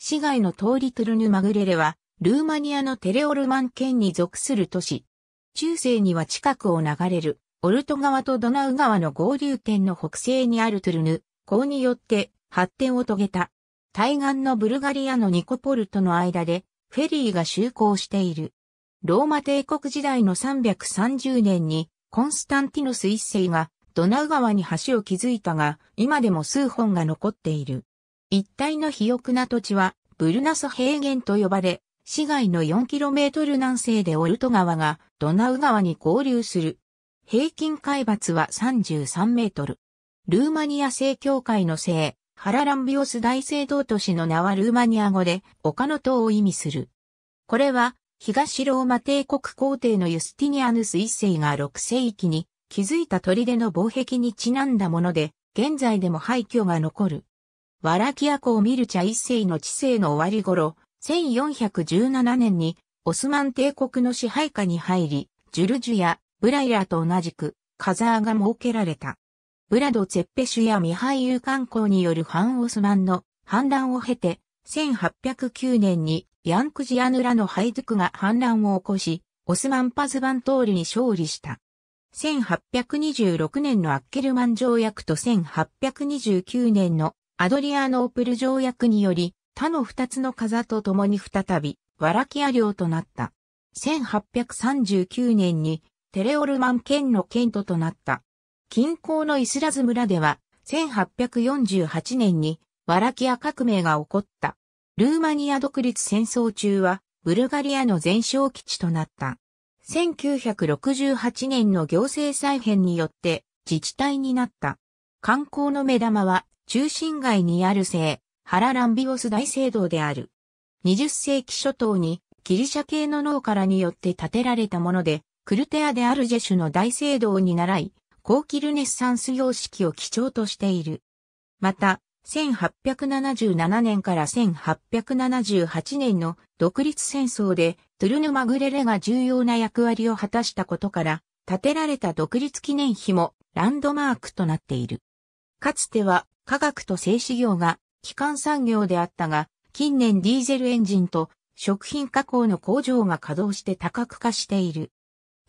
市街の通りトゥルヌ・マグレレは、ルーマニアのテレオルマン県に属する都市。中世には近くを流れる、オルト川とドナウ川の合流点の北西にあるトゥルヌ、港によって発展を遂げた。対岸のブルガリアのニコポルとの間で、フェリーが就航している。ローマ帝国時代の330年に、コンスタンティノス一世がドナウ川に橋を築いたが、今でも数本が残っている。一帯の肥沃な土地は、ブルナス平原と呼ばれ、市街の 4km 南西でオルト川がドナウ川に合流する。平均海抜は33メートル。ルーマニア正教会の聖、ハラランビオス大聖堂都市の名はルーマニア語で丘の塔を意味する。これは、東ローマ帝国皇帝のユスティニアヌス一世が6世紀に築いた砦の防壁にちなんだもので、現在でも廃墟が残る。ワラキア公ミルチャ一世の治世の終わり頃、1417年にオスマン帝国の支配下に入り、ジュルジュやブライラと同じくカザーが設けられた。ブラド・ツェッペシュやミハイユ観光による反オスマンの反乱を経て、1809年にヤンクジアヌラのハイドゥクが反乱を起こし、オスマンパズバントールに勝利した。1826年のアッケルマン条約と1829年のアドリアノープル条約により、他の二つの風と共に再び、ワラキア領となった。1839年に、テレオルマン県の県都となった。近郊のイスラズ村では、1848年に、ワラキア革命が起こった。ルーマニア独立戦争中は、ブルガリアの全哨基地となった。1968年の行政再編によって自治体になった。観光の目玉は中心街にある聖、ハラランビオス大聖堂である。20世紀初頭にギリシャ系の脳からによって建てられたもので、クルテアであるジェシュの大聖堂に倣い、後期ルネッサンス様式を基調としている。また、1877年から1878年の独立戦争でトゥルヌ・マグレレが重要な役割を果たしたことから、建てられた独立記念碑もランドマークとなっている。かつては化学と製紙業が基幹産業であったが、近年ディーゼルエンジンと食品加工の工場が稼働して多角化している。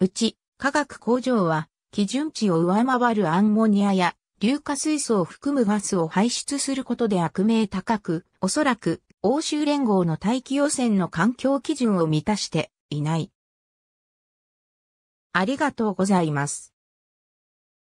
うち、化学工場は、基準値を上回るアンモニアや硫化水素を含むガスを排出することで悪名高く、おそらく欧州連合の大気汚染の環境基準を満たしていない。ありがとうございます。